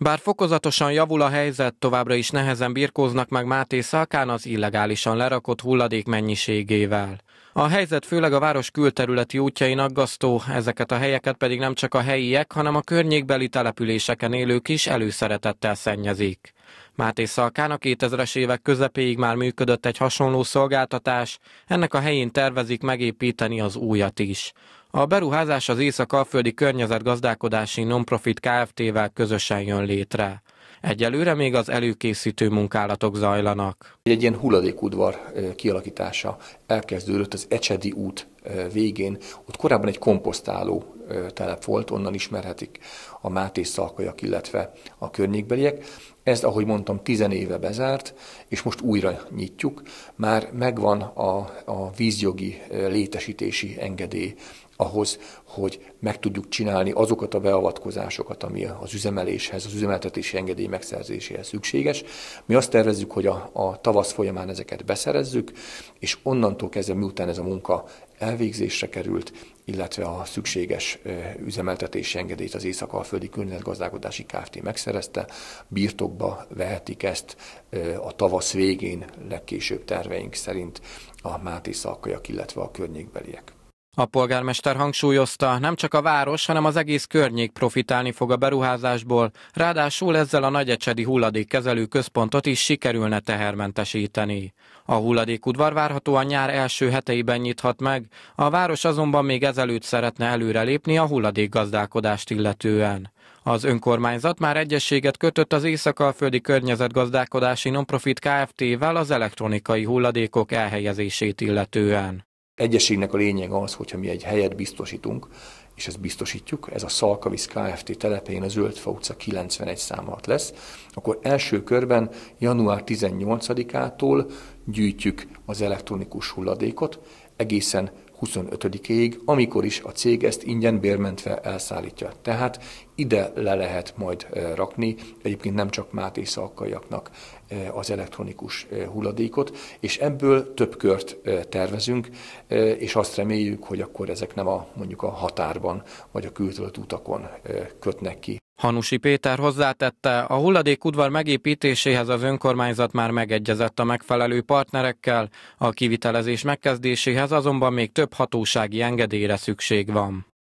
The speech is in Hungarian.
Bár fokozatosan javul a helyzet, továbbra is nehezen birkóznak meg Máté Szalkán az illegálisan lerakott hulladék mennyiségével. A helyzet főleg a város külterületi útjain aggasztó, ezeket a helyeket pedig nem csak a helyiek, hanem a környékbeli településeken élők is előszeretettel szennyezik. Máté Szalkán a 2000-es évek közepéig már működött egy hasonló szolgáltatás, ennek a helyén tervezik megépíteni az újat is. A beruházás az Észak-Alföldi Környezetgazdálkodási Nonprofit Kft-vel közösen jön létre. Egyelőre még az előkészítő munkálatok zajlanak. Egy ilyen hulladékudvar kialakítása elkezdődött az Ecsedi út végén. Ott korábban egy komposztáló telep volt, onnan ismerhetik a Máté szalkajak, illetve a környékbeliek. Ez, ahogy mondtam, tizen éve bezárt, és most újra nyitjuk. Már megvan a, a vízjogi létesítési engedély ahhoz, hogy meg tudjuk csinálni azokat a beavatkozásokat, ami az üzemeléshez, az üzemeltetési engedély megszerzéséhez szükséges. Mi azt tervezzük, hogy a, a tavasz folyamán ezeket beszerezzük, és onnantól kezdve, miután ez a munka elvégzésre került, illetve a szükséges üzemeltetési engedélyt az Észak-Alföldi Környezetgazdálkodási Kft. megszerezte, birtokba vehetik ezt a tavasz végén legkésőbb terveink szerint a Máté Szalkajak, illetve a környékbeliek. A polgármester hangsúlyozta, nem csak a város, hanem az egész környék profitálni fog a beruházásból, ráadásul ezzel a nagyecsedi hulladékkezelő központot is sikerülne tehermentesíteni. A hulladékudvar várhatóan nyár első heteiben nyithat meg, a város azonban még ezelőtt szeretne előrelépni a hulladékgazdálkodást illetően. Az önkormányzat már egyességet kötött az Észak-Alföldi Környezetgazdálkodási Nonprofit Kft-vel az elektronikai hulladékok elhelyezését illetően egyességnek a lényeg az, hogyha mi egy helyet biztosítunk, és ezt biztosítjuk, ez a Szalkavisz Kft. telepén a Zöldfa utca 91 számat lesz, akkor első körben január 18-ától gyűjtjük az elektronikus hulladékot egészen 25-ig, amikor is a cég ezt ingyen bérmentve elszállítja. Tehát ide le lehet majd e, rakni, egyébként nem csak Máté Szalkajaknak e, az elektronikus e, hulladékot, és ebből több kört tervezünk, és azt reméljük, hogy akkor ezek nem a mondjuk a határban vagy a kültölt utakon kötnek ki. Hanusi Péter hozzátette, a hulladékudvar megépítéséhez az önkormányzat már megegyezett a megfelelő partnerekkel, a kivitelezés megkezdéséhez azonban még több hatósági engedélyre szükség van.